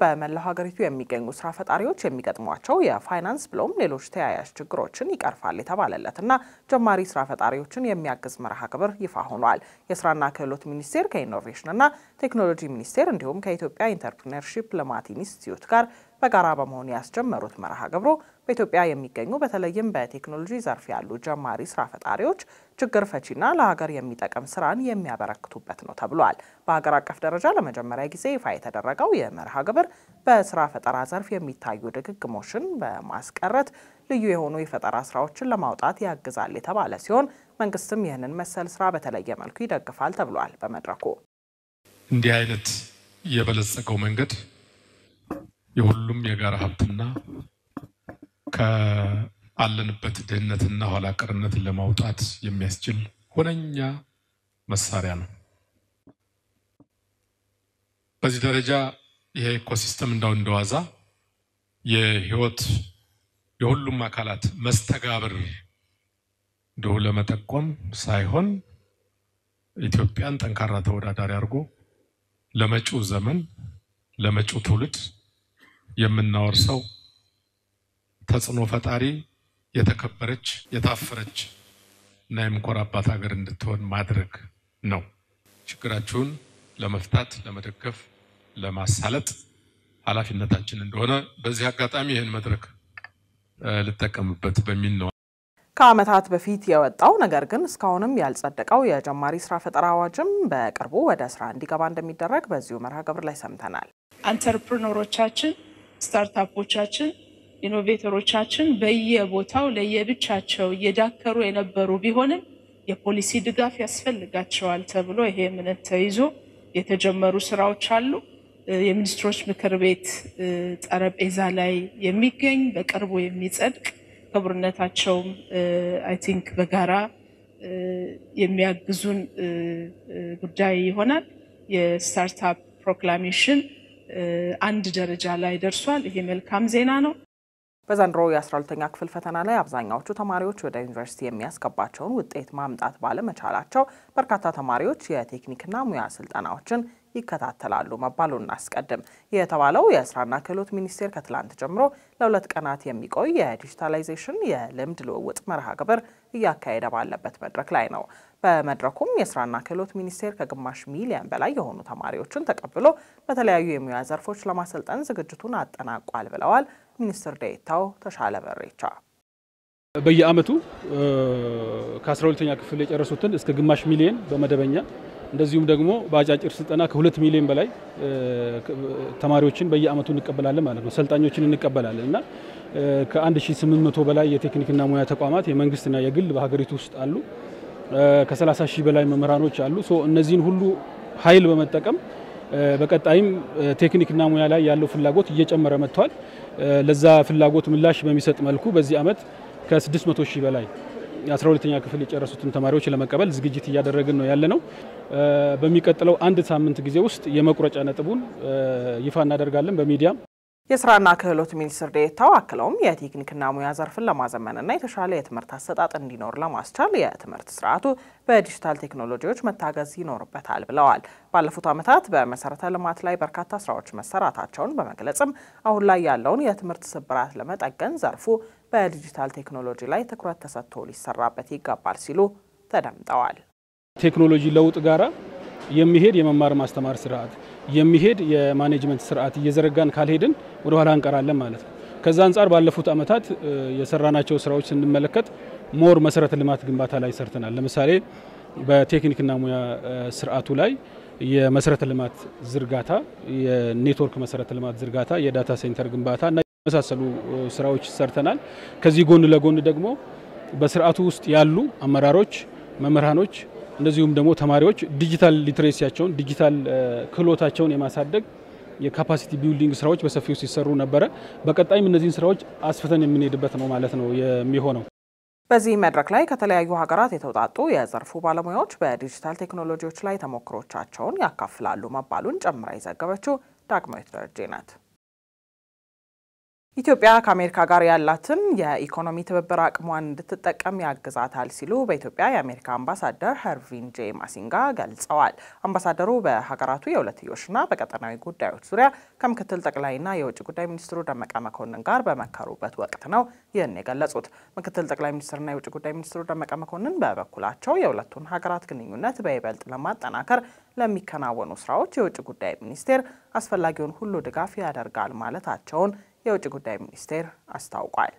በመላ ሀገሪቱ የሚገኙ ስራ ፈጣሪዎች የሚገጥሟቸው የፋይናንስ ብሎም ሌሎች ተያያዥ ችግሮችን ይቀርፋል የተባለለትና ጀማሪ ስራ ፈጣሪዎችን የሚያግዝ መርሃ ግብር ይፋ ሆኗል። የስራና ክህሎት ሚኒስቴር ከኢኖቬሽንና ቴክኖሎጂ ሚኒስቴር እንዲሁም ከኢትዮጵያ ኢንተርፕሪነርሺፕ ልማት ኢንስቲትዩት ጋር በጋራ በመሆን ያስጀመሩት መርሃ ግብሩ በኢትዮጵያ የሚገኙ በተለይም በቴክኖሎጂ ዘርፍ ያሉ ጀማሪ ስራ ፈጣሪዎች ችግር ፈቺና ለሀገር የሚጠቅም ስራን የሚያበረክቱበት ነው ተብሏል። በሀገር አቀፍ ደረጃ ለመጀመሪያ ጊዜ ይፋ የተደረገው የመርሃ ግብር በስራ ፈጠራ ዘርፍ የሚታዩ ድግግሞሽን በማስቀረት ልዩ የሆኑ የፈጠራ ስራዎችን ለማውጣት ያግዛል የተባለ ሲሆን መንግስትም ይህንን መሰል ስራ በተለየ መልኩ ይደግፋል ተብሏል። በመድረኩ እንዲህ አይነት የበለጸገው መንገድ የሁሉም የጋራ ሀብትና ከአለንበት ድህነትና ኋላቀርነትን ለማውጣት የሚያስችል ሁነኛ መሳሪያ ነው። በዚህ ደረጃ ይሄ ኢኮሲስተም እንዳው እንደዋዛ የህይወት የሁሉም አካላት መስተጋብር እንደሁ ለመጠቆም ሳይሆን ኢትዮጵያን ጠንካራ ተወዳዳሪ አድርጎ ለመጪው ዘመን ለመጪው ትውልድ የምናወርሰው ተጽዕኖ ፈጣሪ የተከበረች የታፈረች እና የምንኮራባት ሀገር እንድትሆን ማድረግ ነው። ችግራችሁን ለመፍታት፣ ለመደገፍ፣ ለማሳለጥ ኃላፊነታችን እንደሆነ በዚህ አጋጣሚ ይህን መድረክ ልጠቀምበት በሚል ነው። ከዓመታት በፊት የወጣው ነገር ግን እስካሁንም ያልጸደቀው የጀማሪ ስራ ፈጠራ አዋጅም በቅርቡ ወደ ስራ እንዲገባ እንደሚደረግ በዚሁ መርሃ ግብር ላይ ሰምተናል። አንተርፕርኖሮቻችን ስታርታፖቻችን ኢኖቬተሮቻችን በየቦታው ለየብቻቸው እየዳከሩ የነበሩ ቢሆንም የፖሊሲ ድጋፍ ያስፈልጋቸዋል ተብሎ ይሄ እምነት ተይዞ የተጀመሩ ስራዎች አሉ። የሚኒስትሮች ምክር ቤት ጠረጴዛ ላይ የሚገኝ በቅርቡ የሚጸድቅ ክቡርነታቸውም አይ ቲንክ በጋራ የሚያግዙን ጉዳይ ይሆናል። የስታርታፕ ፕሮክላሜሽን አንድ ደረጃ ላይ ደርሷል። ይሄ መልካም ዜና ነው። በዘንድሮ የ12ተኛ ክፍል ፈተና ላይ አብዛኛዎቹ ተማሪዎች ወደ ዩኒቨርሲቲ የሚያስገባቸውን ውጤት ማምጣት ባለመቻላቸው በርካታ ተማሪዎች የቴክኒክና ሙያ ስልጠናዎችን ይከታተላሉ መባሉን እናስቀድም። የተባለው የስራና ክህሎት ሚኒስቴር ከትላንት ጀምሮ ለሁለት ቀናት የሚቆይ የዲጂታላይዜሽን የልምድ ልውውጥ መርሃ ግብር እያካሄደ ባለበት መድረክ ላይ ነው። በመድረኩም የስራና ክህሎት ሚኒስቴር ከግማሽ ሚሊዮን በላይ የሆኑ ተማሪዎችን ተቀብሎ በተለያዩ የሙያ ዘርፎች ለማሰልጠን ዝግጅቱን አጠናቋል ብለዋል ሚኒስትር ዴኤታው ተሻለ በሬቻ በየአመቱ ከ12ተኛ ክፍል የጨረሱትን እስከ ግማሽ ሚሊየን በመደበኛ እንደዚሁም ደግሞ በአጫጭር ስልጠና ከሁለት ሚሊዮን በላይ ተማሪዎችን በየአመቱ እንቀበላለን ማለት ነው። ሰልጣኞችን እንቀበላለን እና ከ1800 በላይ የቴክኒክና ሙያ ተቋማት የመንግስትና የግል በሀገሪቱ ውስጥ አሉ። ከ30 ሺህ በላይ መምህራኖች አሉ። እነዚህን ሁሉ ኃይል በመጠቀም በቀጣይም ቴክኒክና ሙያ ላይ ያለው ፍላጎት እየጨመረ መጥቷል። ለዛ ፍላጎት ምላሽ በሚሰጥ መልኩ በዚህ ዓመት ከ600 ሺህ በላይ የ12ኛ ክፍል የጨረሱትን ተማሪዎች ለመቀበል ዝግጅት እያደረግን ነው ያለ ነው። በሚቀጥለው አንድ ሳምንት ጊዜ ውስጥ የመቁረጫ ነጥቡን ይፋ እናደርጋለን በሚዲያም የስራና ክህሎት ሚኒስትር ዴኤታው አክለውም የቴክኒክና ሙያ ዘርፍን ለማዘመንና የተሻለ የትምህርት አሰጣጥ እንዲኖር ለማስቻል የትምህርት ስርዓቱ በዲጂታል ቴክኖሎጂዎች መታገዝ ይኖርበታል ብለዋል። ባለፉት ዓመታት በመሰረተ ልማት ላይ በርካታ ስራዎች መሰራታቸውን በመግለጽም አሁን ላይ ያለውን የትምህርት ስብራት ለመጠገን ዘርፉ በዲጂታል ቴክኖሎጂ ላይ ትኩረት ተሰጥቶ ሊሰራበት ይገባል ሲሉ ተደምጠዋል። ቴክኖሎጂ ለውጥ ጋራ የሚሄድ የመማር ማስተማር ስርዓት የሚሄድ የማኔጅመንት ስርዓት እየዘረጋን ካልሄድን ወደ ኋላ እንቀራለን ማለት ነው። ከዛ አንጻር ባለፉት አመታት የሰራናቸው ስራዎች ስንመለከት ሞር መሰረተ ልማት ግንባታ ላይ ሰርተናል። ለምሳሌ በቴክኒክና ሙያ ስርዓቱ ላይ የመሰረተ ልማት ዝርጋታ፣ የኔትወርክ መሰረተ ልማት ዝርጋታ፣ የዳታ ሴንተር ግንባታ እና የመሳሰሉ ስራዎች ሰርተናል። ከዚህ ጎን ለጎን ደግሞ በስርዓቱ ውስጥ ያሉ አመራሮች፣ መምህራኖች እንደዚሁም ደግሞ ተማሪዎች ዲጂታል ሊትሬሲያቸውን ዲጂታል ክህሎታቸውን የማሳደግ የካፓሲቲ ቢልዲንግ ስራዎች በሰፊው ሲሰሩ ነበረ። በቀጣይም እነዚህን ስራዎች አስፍተን የምንሄድበት ነው ማለት ነው የሚሆነው። በዚህ መድረክ ላይ ከተለያዩ ሀገራት የተውጣጡ የዘርፉ ባለሙያዎች በዲጂታል ቴክኖሎጂዎች ላይ ተሞክሮቻቸውን ያካፍላሉ መባሉን ጨምራ የዘገበችው ዳግማዊት ደረጄ ናት። ኢትዮጵያ ከአሜሪካ ጋር ያላትን የኢኮኖሚ ትብብር አቅሟን እንድትጠቀም ያግዛታል ሲሉ በኢትዮጵያ የአሜሪካ አምባሳደር ሀርቪን ጄ ማሲንጋ ገልጸዋል። አምባሳደሩ በሀገራቱ የሁለትዮሽና በቀጠናዊ ጉዳዮች ዙሪያ ከምክትል ጠቅላይና የውጭ ጉዳይ ሚኒስትሩ ደመቀ መኮንን ጋር በመከሩበት ወቅት ነው ይህን የገለጹት። ምክትል ጠቅላይ ሚኒስትርና የውጭ ጉዳይ ሚኒስትሩ ደመቀ መኮንን በበኩላቸው የሁለቱን ሀገራት ግንኙነት በይበልጥ ለማጠናከር ለሚከናወኑ ስራዎች የውጭ ጉዳይ ሚኒስቴር አስፈላጊውን ሁሉ ድጋፍ ያደርጋል ማለታቸውን የውጭ ጉዳይ ሚኒስቴር አስታውቋል።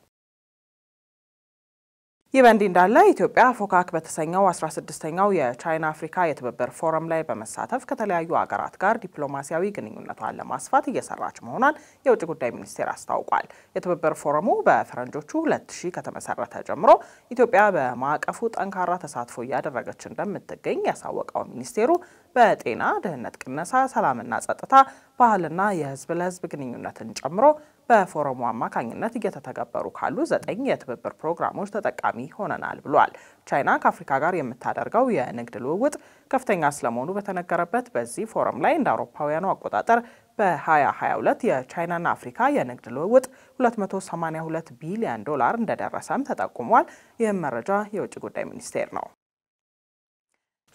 ይህ በእንዲህ እንዳለ ኢትዮጵያ ፎካክ በተሰኘው 16ኛው የቻይና አፍሪካ የትብብር ፎረም ላይ በመሳተፍ ከተለያዩ አገራት ጋር ዲፕሎማሲያዊ ግንኙነቷን ለማስፋት እየሰራች መሆኗን የውጭ ጉዳይ ሚኒስቴር አስታውቋል። የትብብር ፎረሙ በፈረንጆቹ 2000 ከተመሰረተ ጀምሮ ኢትዮጵያ በማዕቀፉ ጠንካራ ተሳትፎ እያደረገች እንደምትገኝ ያሳወቀው ሚኒስቴሩ በጤና፣ ደህነት ቅነሳ፣ ሰላምና ጸጥታ፣ ባህልና የህዝብ ለህዝብ ግንኙነትን ጨምሮ በፎረሙ አማካኝነት እየተተገበሩ ካሉ ዘጠኝ የትብብር ፕሮግራሞች ተጠቃሚ ሆነናል ብሏል። ቻይና ከአፍሪካ ጋር የምታደርገው የንግድ ልውውጥ ከፍተኛ ስለመሆኑ በተነገረበት በዚህ ፎረም ላይ እንደ አውሮፓውያኑ አቆጣጠር በ2022 የቻይናና አፍሪካ የንግድ ልውውጥ 282 ቢሊዮን ዶላር እንደደረሰም ተጠቁሟል። ይህም መረጃ የውጭ ጉዳይ ሚኒስቴር ነው።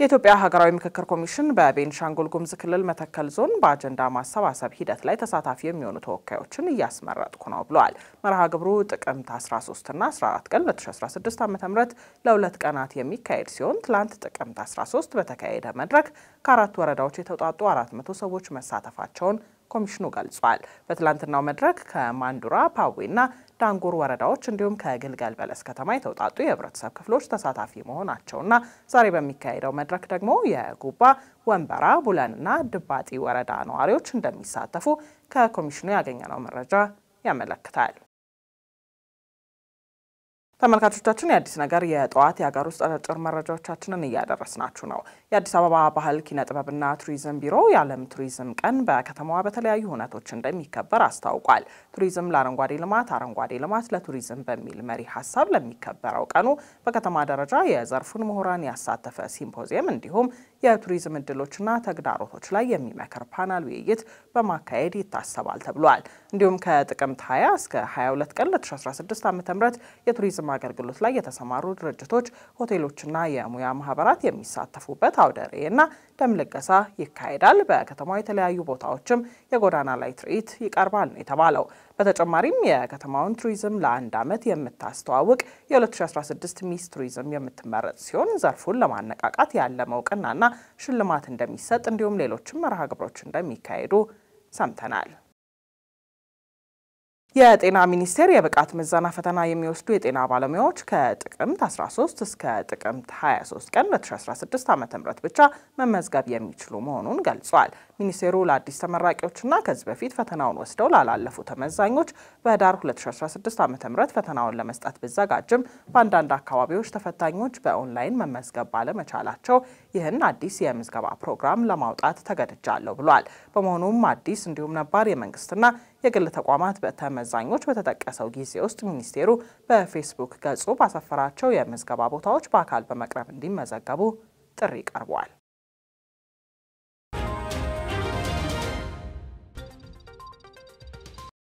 የኢትዮጵያ ሀገራዊ ምክክር ኮሚሽን በቤንሻንጉል ጉሙዝ ክልል መተከል ዞን በአጀንዳ ማሰባሰብ ሂደት ላይ ተሳታፊ የሚሆኑ ተወካዮችን እያስመረጥኩ ነው ብለዋል። መርሃ ግብሩ ጥቅምት 13 እና 14 ቀን 2016 ዓ ም ለሁለት ቀናት የሚካሄድ ሲሆን ትላንት ጥቅምት 13 በተካሄደ መድረክ ከአራት ወረዳዎች የተውጣጡ 400 ሰዎች መሳተፋቸውን ኮሚሽኑ ገልጿል። በትላንትናው መድረክ ከማንዱራ ፓዌና ዳንጉር ወረዳዎች እንዲሁም ከግልገል በለስ ከተማ የተውጣጡ የህብረተሰብ ክፍሎች ተሳታፊ መሆናቸውና ዛሬ በሚካሄደው መድረክ ደግሞ የጉባ ወንበራ፣ ቡለንና ድባጢ ወረዳ ነዋሪዎች እንደሚሳተፉ ከኮሚሽኑ ያገኘነው መረጃ ያመለክታል። ተመልካቾቻችን የአዲስ ነገር የጠዋት የሀገር ውስጥ አጫጭር መረጃዎቻችንን እያደረስናችሁ ነው። የአዲስ አበባ ባህል ኪነ ጥበብና ቱሪዝም ቢሮ የዓለም ቱሪዝም ቀን በከተማዋ በተለያዩ ሁነቶች እንደሚከበር አስታውቋል። ቱሪዝም ለአረንጓዴ ልማት፣ አረንጓዴ ልማት ለቱሪዝም በሚል መሪ ሀሳብ ለሚከበረው ቀኑ በከተማ ደረጃ የዘርፉን ምሁራን ያሳተፈ ሲምፖዚየም እንዲሁም የቱሪዝም እድሎችና ተግዳሮቶች ላይ የሚመክር ፓናል ውይይት በማካሄድ ይታሰባል ተብሏል። እንዲሁም ከጥቅምት 20 እስከ 22 ቀን 2016 ዓ ም የቱሪዝም አገልግሎት ላይ የተሰማሩ ድርጅቶች፣ ሆቴሎችና የሙያ ማህበራት የሚሳተፉበት አውደ ርዕይና ደም ልገሳ ይካሄዳል። በከተማው የተለያዩ ቦታዎችም የጎዳና ላይ ትርኢት ይቀርባል ነው የተባለው። በተጨማሪም የከተማውን ቱሪዝም ለአንድ ዓመት የምታስተዋውቅ የ2016 ሚስ ቱሪዝም የምትመረጥ ሲሆን ዘርፉን ለማነቃቃት ያለመ እውቅናና ሽልማት እንደሚሰጥ እንዲሁም ሌሎችም መርሃ ግብሮች እንደሚካሄዱ ሰምተናል። የጤና ሚኒስቴር የብቃት ምዘና ፈተና የሚወስዱ የጤና ባለሙያዎች ከጥቅምት 13 እስከ ጥቅምት 23 ቀን 2016 ዓ.ም ብቻ መመዝገብ የሚችሉ መሆኑን ገልጿል። ሚኒስቴሩ ለአዲስ ተመራቂዎችና ከዚህ በፊት ፈተናውን ወስደው ላላለፉ ተመዛኞች በህዳር 2016 ዓ ም ፈተናውን ለመስጠት ቢዘጋጅም በአንዳንድ አካባቢዎች ተፈታኞች በኦንላይን መመዝገብ ባለመቻላቸው ይህን አዲስ የምዝገባ ፕሮግራም ለማውጣት ተገድጃለሁ ብሏል። በመሆኑም አዲስ እንዲሁም ነባር የመንግስትና የግል ተቋማት ተመዛኞች በተጠቀሰው ጊዜ ውስጥ ሚኒስቴሩ በፌስቡክ ገጹ ባሰፈራቸው የምዝገባ ቦታዎች በአካል በመቅረብ እንዲመዘገቡ ጥሪ ቀርቧል።